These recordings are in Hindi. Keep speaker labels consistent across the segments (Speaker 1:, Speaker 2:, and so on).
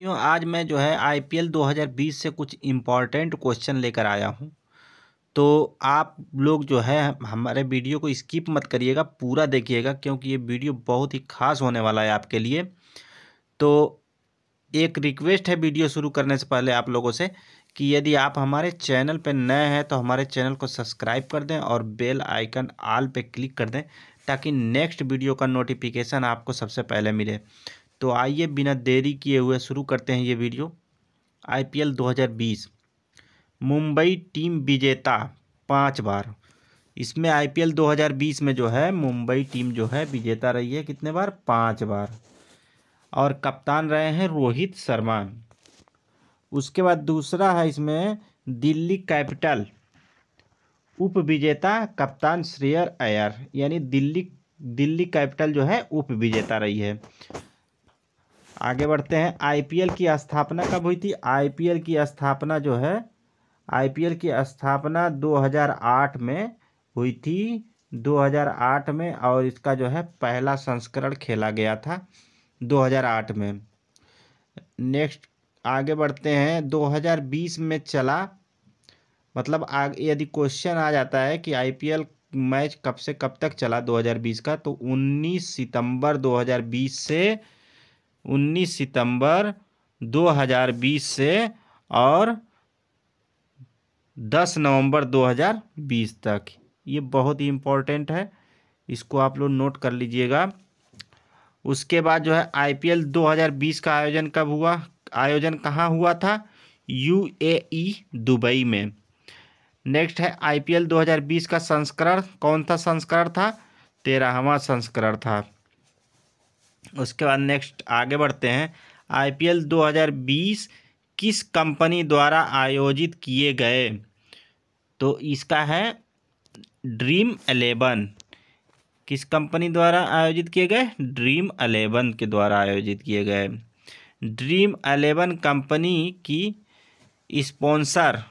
Speaker 1: क्यों आज मैं जो है आईपीएल 2020 से कुछ इम्पॉर्टेंट क्वेश्चन लेकर आया हूँ तो आप लोग जो है हमारे वीडियो को स्किप मत करिएगा पूरा देखिएगा क्योंकि ये वीडियो बहुत ही खास होने वाला है आपके लिए तो एक रिक्वेस्ट है वीडियो शुरू करने से पहले आप लोगों से कि यदि आप हमारे चैनल पर नए हैं तो हमारे चैनल को सब्सक्राइब कर दें और बेल आइकन आल पर क्लिक कर दें ताकि नेक्स्ट वीडियो का नोटिफिकेशन आपको सबसे पहले मिले तो आइए बिना देरी किए हुए शुरू करते हैं ये वीडियो आईपीएल 2020 मुंबई टीम विजेता पाँच बार इसमें आईपीएल 2020 में जो है मुंबई टीम जो है विजेता रही है कितने बार पाँच बार और कप्तान रहे हैं रोहित शर्मा उसके बाद दूसरा है इसमें दिल्ली कैपिटल उप विजेता कप्तान श्रेयर अयर यानी दिल्ली दिल्ली कैपिटल जो है उप विजेता रही है आगे बढ़ते हैं आईपीएल की स्थापना कब हुई थी आईपीएल की स्थापना जो है आईपीएल की स्थापना 2008 में हुई थी 2008 में और इसका जो है पहला संस्करण खेला गया था 2008 में नेक्स्ट आगे बढ़ते हैं 2020 में चला मतलब आगे यदि क्वेश्चन आ जाता है कि आईपीएल मैच कब से कब तक चला 2020 का तो 19 सितंबर 2020 से 19 सितंबर 2020 से और 10 नवंबर 2020 तक ये बहुत ही इम्पोर्टेंट है इसको आप लोग नोट कर लीजिएगा उसके बाद जो है आईपीएल 2020 का आयोजन कब हुआ आयोजन कहाँ हुआ था यूएई e, दुबई में नेक्स्ट है आईपीएल 2020 का संस्करण कौन सा संस्करण था तेरहवा संस्करण था उसके बाद नेक्स्ट आगे बढ़ते हैं आईपीएल 2020 किस कंपनी द्वारा आयोजित किए गए तो इसका है ड्रीम एलेवन किस कंपनी द्वारा आयोजित किए गए ड्रीम अलेवन के द्वारा आयोजित किए गए ड्रीम अलेवन कंपनी की स्पॉन्सर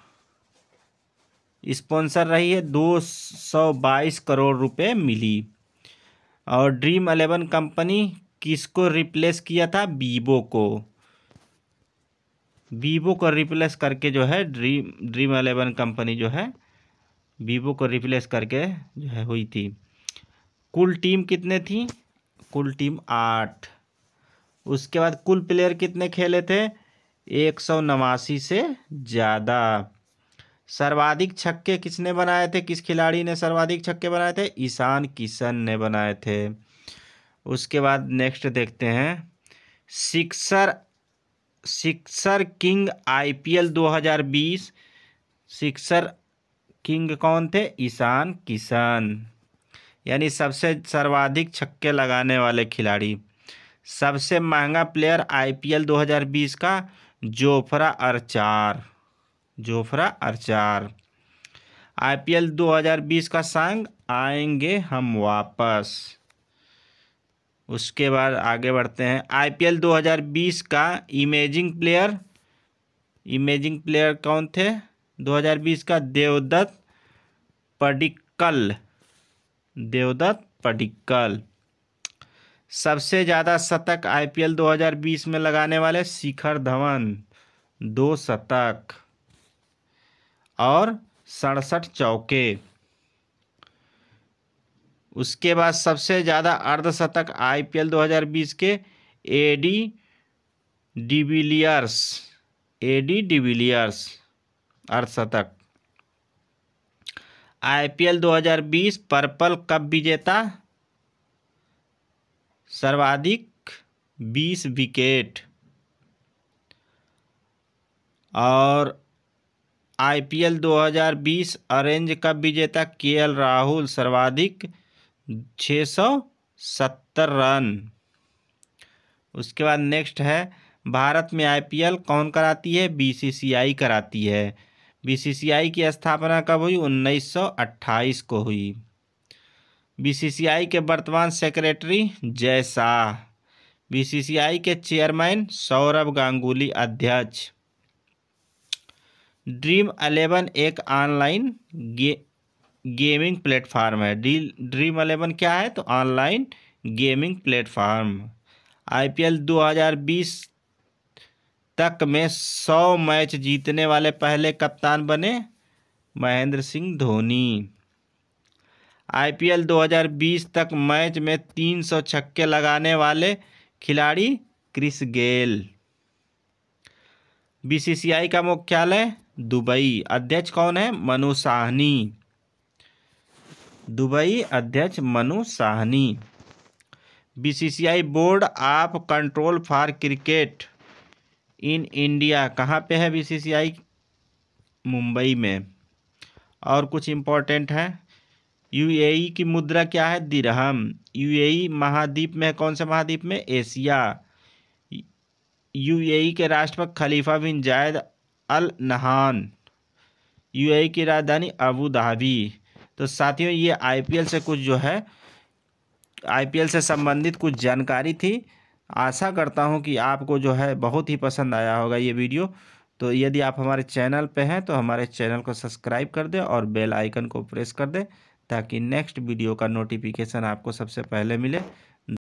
Speaker 1: स्पॉन्सर रही है दो सौ बाईस करोड़ रुपए मिली और ड्रीम अलेवन कंपनी किसको रिप्लेस किया था बीबो को बीबो को रिप्लेस करके जो है ड्रीम ड्रीम अलेवन कंपनी जो है बीबो को रिप्लेस करके जो है हुई थी कुल टीम कितने थी कुल टीम आठ उसके बाद कुल प्लेयर कितने खेले थे एक सौ नवासी से ज़्यादा सर्वाधिक छक्के किसने बनाए थे किस खिलाड़ी ने सर्वाधिक छक्के बनाए थे ईशान किशन ने बनाए थे उसके बाद नेक्स्ट देखते हैं sixer sixer king IPL 2020 sixer king कौन थे ईशान किशन यानी सबसे सर्वाधिक छक्के लगाने वाले खिलाड़ी सबसे महंगा प्लेयर आईपीएल 2020 का Jofra Archer Jofra Archer IPL 2020 का सांग आएंगे हम वापस उसके बाद आगे बढ़ते हैं आईपीएल 2020 का इमेजिंग प्लेयर इमेजिंग प्लेयर कौन थे 2020 का देवदत्त पडिक्कल देवदत्त पडिक्कल सबसे ज़्यादा शतक आईपीएल 2020 में लगाने वाले शिखर धवन दो शतक और सड़सठ चौके उसके बाद सबसे ज़्यादा अर्धशतक आईपीएल 2020 के एडी डिविलियर्स एडी डिविलियर्स अर्धशतक आईपीएल 2020 पर्पल कप विजेता सर्वाधिक 20 विकेट और आईपीएल 2020 ऑरेंज कप विजेता केएल राहुल सर्वाधिक छ सौ सत्तर रन उसके बाद नेक्स्ट है भारत में आईपीएल कौन कराती है बीसीसीआई कराती है बीसीसीआई की स्थापना कब हुई 1928 को हुई बीसीसीआई के वर्तमान सेक्रेटरी जय शाह बीसीसीआई के चेयरमैन सौरभ गांगुली अध्यक्ष ड्रीम अलेवन एक ऑनलाइन गे गेमिंग प्लेटफार्म है डी ड्रीम अलेवन क्या है तो ऑनलाइन गेमिंग प्लेटफार्म आईपीएल 2020 तक में 100 मैच जीतने वाले पहले कप्तान बने महेंद्र सिंह धोनी आईपीएल 2020 तक मैच में सौ छक्के लगाने वाले खिलाड़ी क्रिस गेल बीसीसीआई का मुख्यालय दुबई अध्यक्ष कौन है मनु साहनी दुबई अध्यक्ष Manu Sahni BCCI board of control for cricket in India कहाँ पे है बीसीसीआई मुंबई में और कुछ इम्पोर्टेंट है यूएई की मुद्रा क्या है दिरहम यूएई महाद्वीप में कौन से महाद्वीप में एशिया यूएई के राष्ट्रपति खलीफा बिन जायद अल नहान यूएई की राजधानी अबू धाबी तो साथियों ये आईपीएल से कुछ जो है आईपीएल से संबंधित कुछ जानकारी थी आशा करता हूँ कि आपको जो है बहुत ही पसंद आया होगा ये वीडियो तो यदि आप हमारे चैनल पे हैं तो हमारे चैनल को सब्सक्राइब कर दें और बेल आइकन को प्रेस कर दें ताकि नेक्स्ट वीडियो का नोटिफिकेशन आपको सबसे पहले मिले